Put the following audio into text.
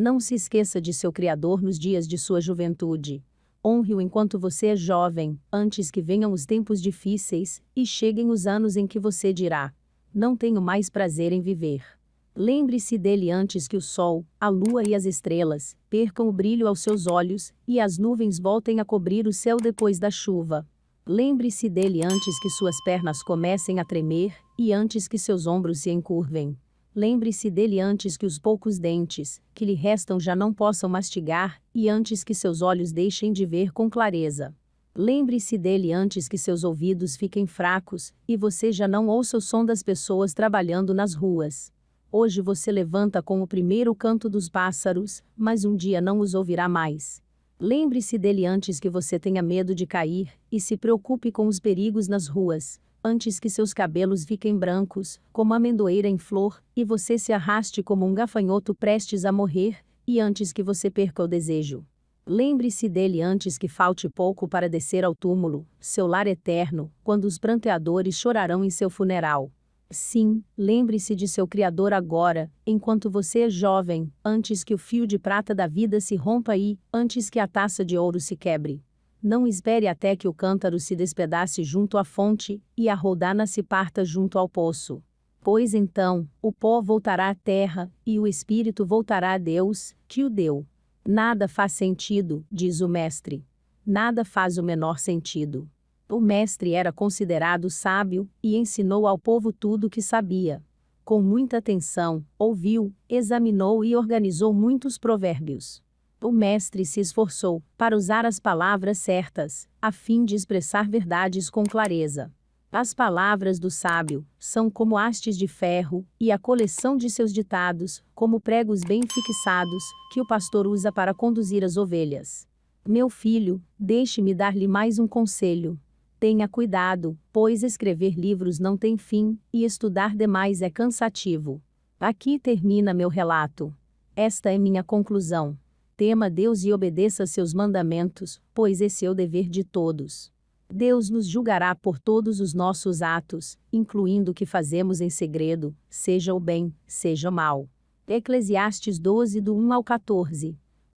Não se esqueça de seu Criador nos dias de sua juventude. Honre-o enquanto você é jovem, antes que venham os tempos difíceis e cheguem os anos em que você dirá: Não tenho mais prazer em viver. Lembre-se dele antes que o sol, a lua e as estrelas percam o brilho aos seus olhos e as nuvens voltem a cobrir o céu depois da chuva. Lembre-se dele antes que suas pernas comecem a tremer e antes que seus ombros se encurvem. Lembre-se dele antes que os poucos dentes, que lhe restam, já não possam mastigar, e antes que seus olhos deixem de ver com clareza. Lembre-se dele antes que seus ouvidos fiquem fracos, e você já não ouça o som das pessoas trabalhando nas ruas. Hoje você levanta com o primeiro canto dos pássaros, mas um dia não os ouvirá mais. Lembre-se dele antes que você tenha medo de cair, e se preocupe com os perigos nas ruas, antes que seus cabelos fiquem brancos, como amendoeira em flor, e você se arraste como um gafanhoto prestes a morrer, e antes que você perca o desejo. Lembre-se dele antes que falte pouco para descer ao túmulo, seu lar eterno, quando os pranteadores chorarão em seu funeral. Sim, lembre-se de seu Criador agora, enquanto você é jovem, antes que o fio de prata da vida se rompa e, antes que a taça de ouro se quebre. Não espere até que o cântaro se despedace junto à fonte, e a rodana se parta junto ao poço. Pois então, o pó voltará à terra, e o espírito voltará a Deus, que o deu. Nada faz sentido, diz o mestre. Nada faz o menor sentido. O mestre era considerado sábio, e ensinou ao povo tudo o que sabia. Com muita atenção, ouviu, examinou e organizou muitos provérbios o mestre se esforçou para usar as palavras certas, a fim de expressar verdades com clareza. As palavras do sábio são como hastes de ferro, e a coleção de seus ditados, como pregos bem fixados, que o pastor usa para conduzir as ovelhas. Meu filho, deixe-me dar-lhe mais um conselho. Tenha cuidado, pois escrever livros não tem fim, e estudar demais é cansativo. Aqui termina meu relato. Esta é minha conclusão tema Deus e obedeça seus mandamentos, pois esse é o dever de todos. Deus nos julgará por todos os nossos atos, incluindo o que fazemos em segredo, seja o bem, seja o mal. Eclesiastes 12, do 1 ao 14.